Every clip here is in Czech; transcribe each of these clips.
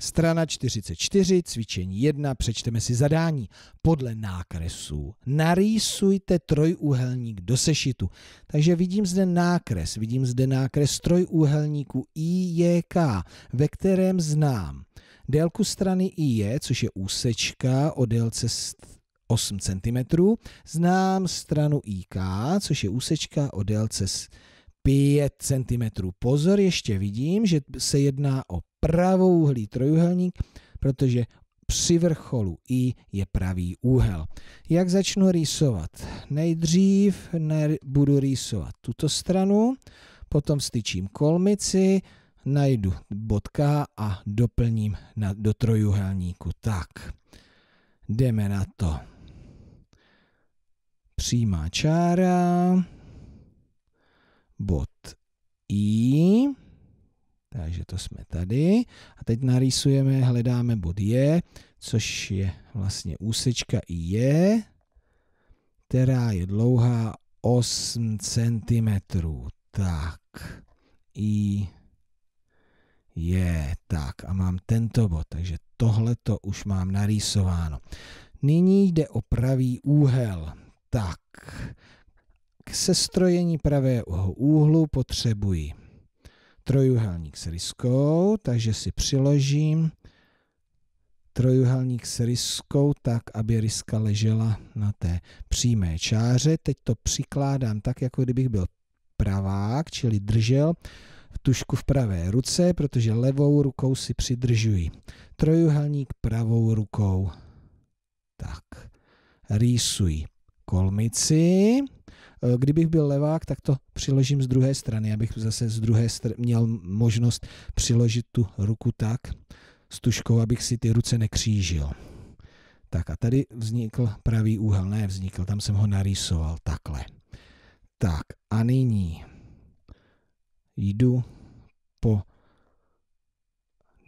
Strana 44, cvičení 1, přečteme si zadání. Podle nákresu narýsujte trojúhelník do sešitu. Takže vidím zde nákres, vidím zde nákres trojúhelníku IJK, ve kterém znám délku strany IJ, což je úsečka o délce 8 cm, znám stranu IK, což je úsečka o délce 8 cm 5 cm. Pozor, ještě vidím, že se jedná o pravouhlý trojuhelník, protože při vrcholu I je pravý úhel. Jak začnu rýsovat? Nejdřív budu rýsovat tuto stranu, potom styčím kolmici, najdu bod K a doplním na, do trojuhelníku. Tak, jdeme na to. Přímá čára, bod i. Takže to jsme tady. A teď narýsujeme, hledáme bod J, což je vlastně úsečka J, která je dlouhá 8 cm. Tak. I je tak a mám tento bod, takže tohle to už mám narýsováno. Nyní jde o pravý úhel. Tak, k sestrojení pravého úhlu potřebuji trojuhelník s ryskou, takže si přiložím trojuhelník s ryskou tak, aby ryska ležela na té přímé čáře. Teď to přikládám tak, jako kdybych byl pravák, čili držel tušku v pravé ruce, protože levou rukou si přidržuji trojuhelník pravou rukou. Tak, rýsuji kolmici. Eh, kdybych byl levák, tak to přiložím z druhé strany, abych zase z druhé str- měl možnost přiložit tu ruku tak s tuškou, abych si ty ruce nekřížil. Tak a tady vznikl pravý úhel, ne vznikl, tam jsem ho narýsoval takhle. Tak a nyní jdu po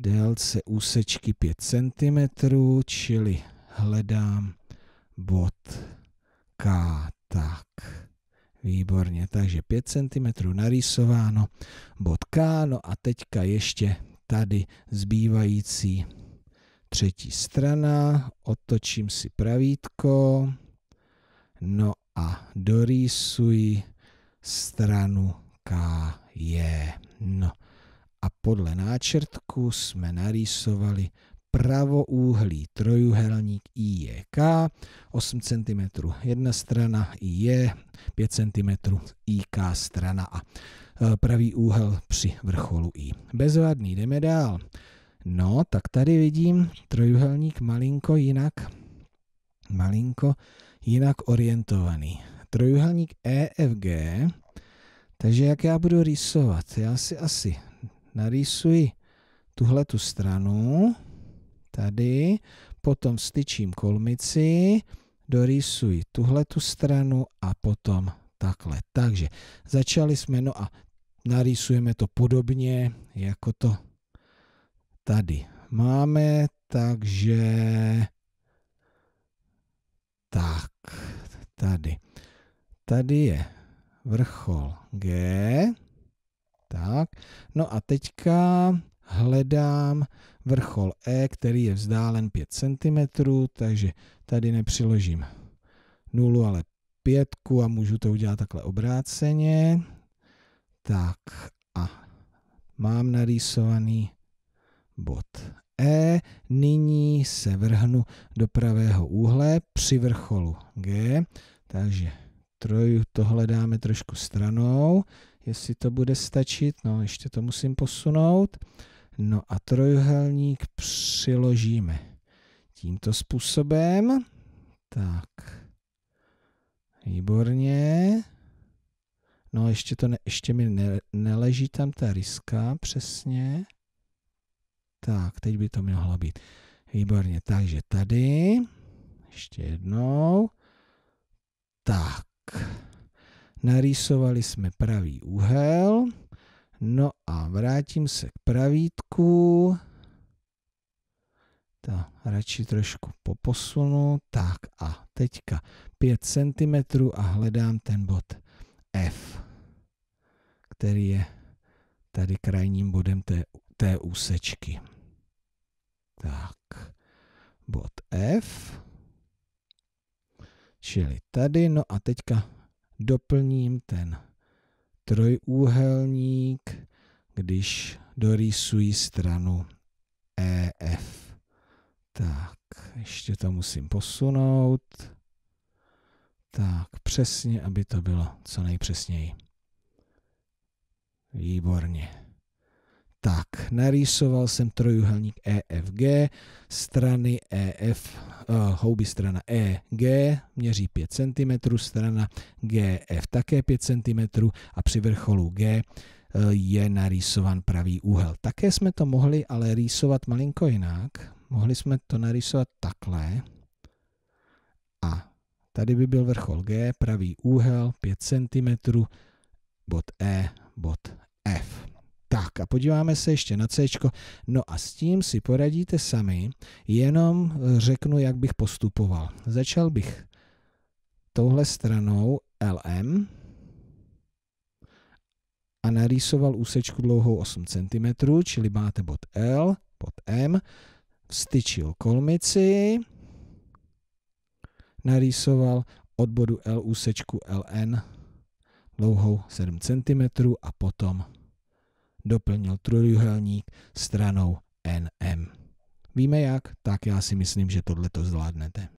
délce úsečky 5 cm, čili hledám bod K tak. Výborně, takže 5 cm narýsováno, bod K, no a teďka ještě tady zbývající třetí strana, otočím si pravítko, no a dorýsuji stranu KJ. No a podle náčrtku jsme narýsovali pravoúhlý trojuhelník IJK, 8 cm jedna strana IJ 5 cm IK strana a e, pravý úhel při vrcholu I. Bezvadný, jdeme dál. No, tak tady vidím trojuhelník malinko jinak, malinko jinak orientovaný. Trojuhelník EFG, takže jak já budu rýsovat? Já si asi narýsuji tuhle tu stranu, tady, potom styčím kolmici, dorýsuji tuhle tu stranu a potom takhle. Takže začali jsme, no a narýsujeme to podobně, jako to tady máme, takže tak, tady. Tady je vrchol G, tak, no a teďka hledám vrchol E, který je vzdálen 5 cm, takže tady nepřiložím 0, ale 5 a můžu to udělat takhle obráceně. Tak a mám narýsovaný bod E. Nyní se vrhnu do pravého úhle při vrcholu G, takže troju tohle dáme trošku stranou, jestli to bude stačit, no ještě to musím posunout. No a trojuhelník přiložíme tímto způsobem. Tak, výborně. No ještě, to ne, ještě mi ne, neleží tam ta ryska přesně. Tak, teď by to mělo být. Výborně, takže tady, ještě jednou. Tak, narýsovali jsme pravý úhel. No a vrátím se k pravítku. Ta radši trošku poposunu. Tak a teďka 5 cm a hledám ten bod F, který je tady krajním bodem té, té úsečky. Tak, bod F, čili tady, no a teďka doplním ten trojúhelník, když dorýsuji stranu EF. Tak, ještě to musím posunout. Tak, přesně, aby to bylo co nejpřesněji. Výborně. Tak, narýsoval jsem trojuhelník EFG, strany EF Eh, houby strana EG měří 5 cm, strana GF také 5 cm a při vrcholu G eh, je narýsovan pravý úhel. Také jsme to mohli ale rýsovat malinko jinak. Mohli jsme to narýsovat takhle. A tady by byl vrchol G, pravý úhel, 5 cm, bod E, bod F. Tak a podíváme se ještě na C. No a s tím si poradíte sami, jenom eh, řeknu, jak bych postupoval. Začal bych touhle stranou LM a narýsoval úsečku dlouhou 8 cm, čili máte bod L, bod M, vstyčil kolmici, narýsoval od bodu L úsečku LN dlouhou 7 cm a potom doplnil trojuhelník stranou NM. Víme jak, tak já si myslím, že tohle to zvládnete.